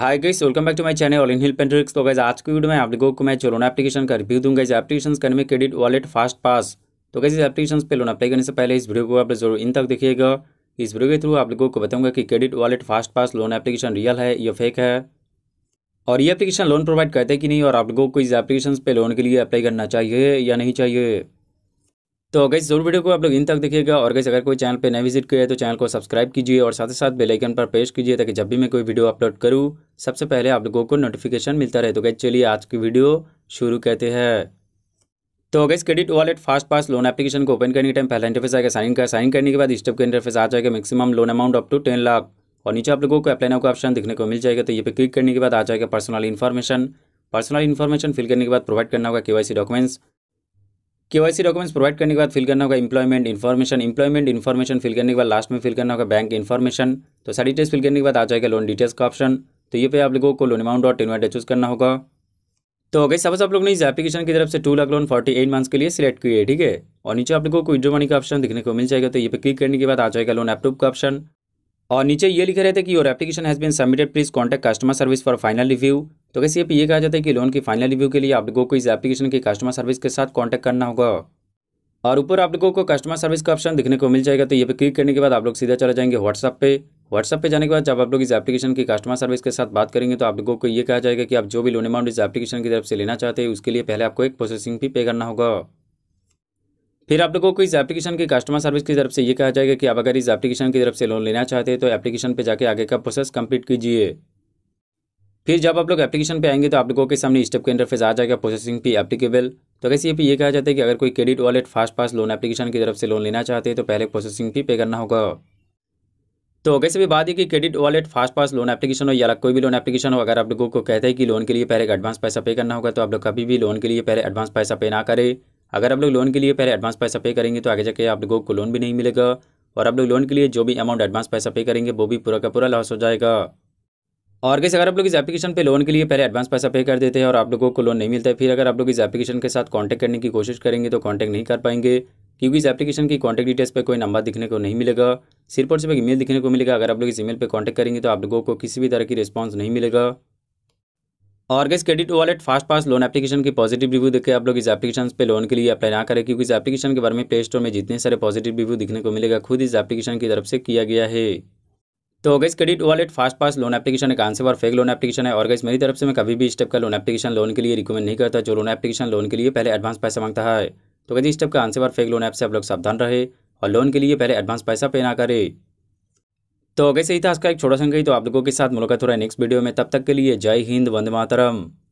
hi guys welcome back to my channel all in hill पेंट्रिक्स तो guys आज की वीडियो में आप लोगों को मैं चलोना एप्लीकेशन का रिव्यू दूंगा इस एप्लीकेशन करने में क्रेडिट वॉलेट फास्ट पास तो गाइस इस एप्लीकेशन पे लोन अप्लाई करने से पहले इस वीडियो को आप जरूर इन तक देखिएगा इस वीडियो के थ्रू आप लोगों को बताऊंगा कि Credit Wallet Fast Pass loan application real है या फेक है और ये एप्लीकेशन लोन प्रोवाइड करते कि नहीं और आप लोगों को इस एप्लीकेशन पर लोन के लिए अप्लाई करना चाहिए या नहीं चाहिए तो गई जरूर वीडियो को आप लोग इन तक देखिएगा और गई अगर कोई चैनल पे नए विजिट किया है तो चैनल को सब्सक्राइब कीजिए और साथ ही साथ बेल आइकन पर प्रेस कीजिए ताकि जब भी मैं कोई वीडियो अपलोड करूँ सबसे पहले आप लोगों को नोटिफिकेशन मिलता रहे तो गई चलिए आज की वीडियो शुरू कहते हैं तो guys Credit Wallet Fast Pass loan application को ओपन करने के टाइम पहला इंटरफेस आएगा साइन का साइन करने के बाद स्टेप का इंटरफेस आ जाएगा maximum loan amount up to ten lakh और नीचे आप लोगों को अप्लाई नाउ का ऑप्शन देखने को मिल जाएगा तो ये पे क्लिक करने के बाद आ जाएगा personal information personal information fill करने के बाद प्रोवाइड करना होगा KYC documents KYC documents provide करने के बाद फिल करना होगा employment information employment information fill करने के बाद लास्ट में फिल करना होगा बैंक इन्फॉर्मेशन तो सारी डिटेल्स फिल करने के बाद आ जाएगा लोन डिटेल्स का ऑप्शन तो ये पे आप लोगों को लोन अमाउंट डॉट इन्वर्टर चूज करना होगा तो अगर सपोज आप लोग ने इस एप्लीकेशन की तरफ से two lakh loan forty eight months के लिए सिलेक्ट किए ठीक है और नीचे आप लोगों को विड्रो मनी का ऑप्शन देखने को मिल जाएगा तो ये पे क्लिक करने के बाद आ जाएगा लोन अप्रूव का ऑप्शन और नीचे ये लिखे रहते कि your application has been submitted please contact customer service for final review तो कैसे ये कहा जाता है कि लोन की फाइनल रिव्यू के लिए आप लोगों को इस एप्लीकेशन की कस्टमर सर्विस के साथ कॉन्टैक्ट करना होगा और ऊपर आप लोगों को कस्टमर सर्विस का ऑप्शन दिखने को मिल जाएगा तो ये पे क्लिक करने के बाद आप लोग सीधा चले जाएंगे व्हाट्सअप पे व्हाट्सअप पे जाने के बाद जब आप लोग इस एप्लीकेशन की कस्टमर सर्विस के साथ बात करेंगे तो आप लोगों को ये कहा जाएगा कि आप जो भी लोन अमाउंट इस एप्लीकेशन की तरफ से लेना चाहते हैं उसके लिए पहले आपको एक प्रोसेसिंग भी पे करना होगा फिर आप लोगों को इस एप्लीकेशन की कस्टमर सर्विस की तरफ से ये कहा जाएगा कि आप अगर इस एप्लीकेशन की तरफ से लोन लेना चाहते हैं तो एप्लीकेशन पर जाके आगे का प्रोसेस कंप्लीट कीजिए फिर जब आप लोग एप्लीकेशन पे आएंगे तो आप लोगों के सामने स्टेप के इंटरफेस आ जाएगा प्रोसेसिंग फी एप्लीकेबल तो कैसे ये पे ये कहा जाता है कि अगर कोई Credit Wallet Fast Pass loan application की तरफ से लोन लेना चाहते हैं तो पहले प्रोसेसिंग फी पे करना होगा तो कैसे भी बात है कि Credit Wallet Fast Pass loan application हो या कोई भी लोन एप्लीकेशन हो अगर आप लोगों को कहते हैं कि लोन के लिए पहले एडवांस पैसा पे करना होगा तो आप लोग कभी भी लोन के लिए पहले एडवांस पैसा पे ना करें अगर आप लोग लोन के लिए पहले एडवांस पैसा पे करेंगे तो आगे जाके आप लोगों को लोन भी नहीं मिलेगा और आप लोग लोन के लिए जो भी अमाउंट एडवांस पैसा पे करेंगे वो भी पूरा का पूरा लॉस हो जाएगा और कैसे अगर आप लोग इस एप्लीकेशन पे लोन के लिए पहले एडवांस पैसा पे कर देते हैं और आप लोगों को लोन नहीं मिलता है फिर अगर आप लोग इस एप्लीकेशन के साथ कॉन्टैक्ट करने की कोशिश करेंगे तो कॉन्टैक्ट नहीं कर पाएंगे क्योंकि इस एप्लीकेशन की कॉन्टैक्ट डिटेल्स पर कोई नंबर दिखने को नहीं मिलेगा सिर्फ और सिर्फ एक मेल दिखने को मिलेगा अगर आप लोग इस ईमेल पर कॉन्टैक्ट करेंगे तो आप लोगों को किसी भी तरह की रिस्पॉन्स नहीं मिलेगा और guys Credit Wallet Fast Pass loan application की पॉजिटिव रिव्यू देखकर आप लोग इस एप्लीकेशन पे लोन के लिए अप्लाई ना करें क्योंकि इस एप्लीकेशन के बारे में प्ले स्टोर में जितने सारे पॉजिटिव रिव्यू दिखने को मिलेगा खुद इस एप्लीकेशन की तरफ से किया गया है तो guys Credit Wallet Fast Pass loan application एक आंसर और फेक लोन एप्लीकेशन है और गैस मेरी तरफ से मैं कभी भी इस टाइप का लोन एप्लीकेशन लोन के लिए रिकमेंड नहीं करता जो लोन एप्लीकेशन लोन के लिए पहले एडवांस पैसा मांगता है तो गैस इस टाइप का आंसर और फेक लोन ऐप से आप लोग सावधान रहे और लोन के लिए पहले एडवांस पैसा पे ना करें तो कैसे ही था आज का एक छोटा संख्या तो आप लोगों के साथ मुलाकात हो रहा है नेक्स्ट वीडियो में तब तक के लिए जय हिंद वंदे मातरम